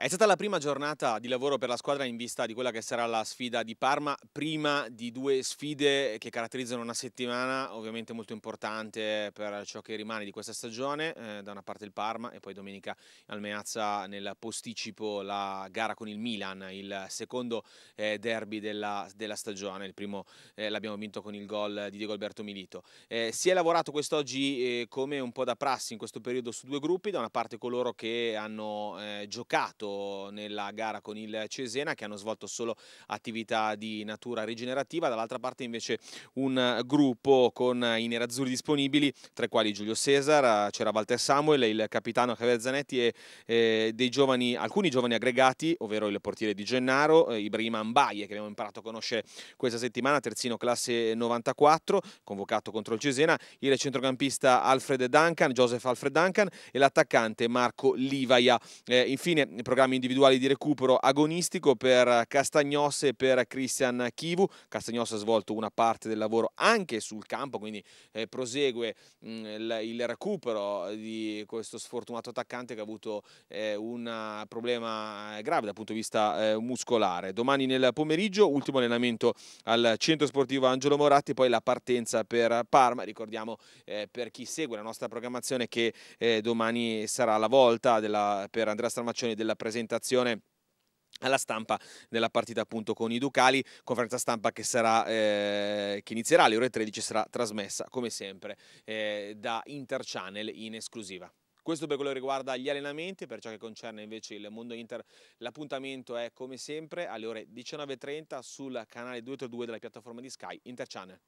È stata la prima giornata di lavoro per la squadra in vista di quella che sarà la sfida di Parma, prima di due sfide che caratterizzano una settimana ovviamente molto importante per ciò che rimane di questa stagione, eh, da una parte il Parma e poi domenica Almeazza nel posticipo la gara con il Milan, il secondo eh, derby della, della, stagione, il primo eh, l'abbiamo vinto con il gol di Diego Alberto Milito. Eh, si è lavorato quest'oggi eh, come un po' da prassi in questo periodo su due gruppi, da una parte coloro che hanno eh, giocato fatto nella gara con il Cesena che hanno svolto solo attività di natura rigenerativa, dall'altra parte invece un gruppo con i nerazzurri disponibili, tra i quali Giulio Cesar, c'era Walter Samuel, il capitano Javier Zanetti e eh, dei giovani, alcuni giovani aggregati, ovvero il portiere di Gennaro, eh, Ibrahima Ambaye che abbiamo imparato a conoscere questa settimana, terzino classe 94, convocato contro il Cesena, il centrocampista Alfred Duncan, Joseph Alfred Duncan e l'attaccante Marco Livaia. Eh, infine, il programma programmi individuali di recupero agonistico per Castagnos e per Christian Chivu. Castagnos ha svolto una parte del lavoro anche sul campo, quindi eh, prosegue mh, mm, il, recupero di questo sfortunato attaccante che ha avuto eh, un problema grave dal punto di vista eh, muscolare. Domani nel pomeriggio, ultimo allenamento al centro sportivo Angelo Moratti, poi la partenza per Parma. Ricordiamo eh, per chi segue la nostra programmazione che eh, domani sarà la volta della, per Andrea Stramaccioni della presentazione presentazione alla stampa della partita appunto con i Ducali, conferenza stampa che, sarà, eh, che inizierà alle ore 13 sarà trasmessa come sempre eh, da Interchannel in esclusiva. Questo per quello che riguarda gli allenamenti, per ciò che concerne invece il mondo Inter l'appuntamento è come sempre alle ore 19.30 sul canale 232 della piattaforma di Sky Interchannel.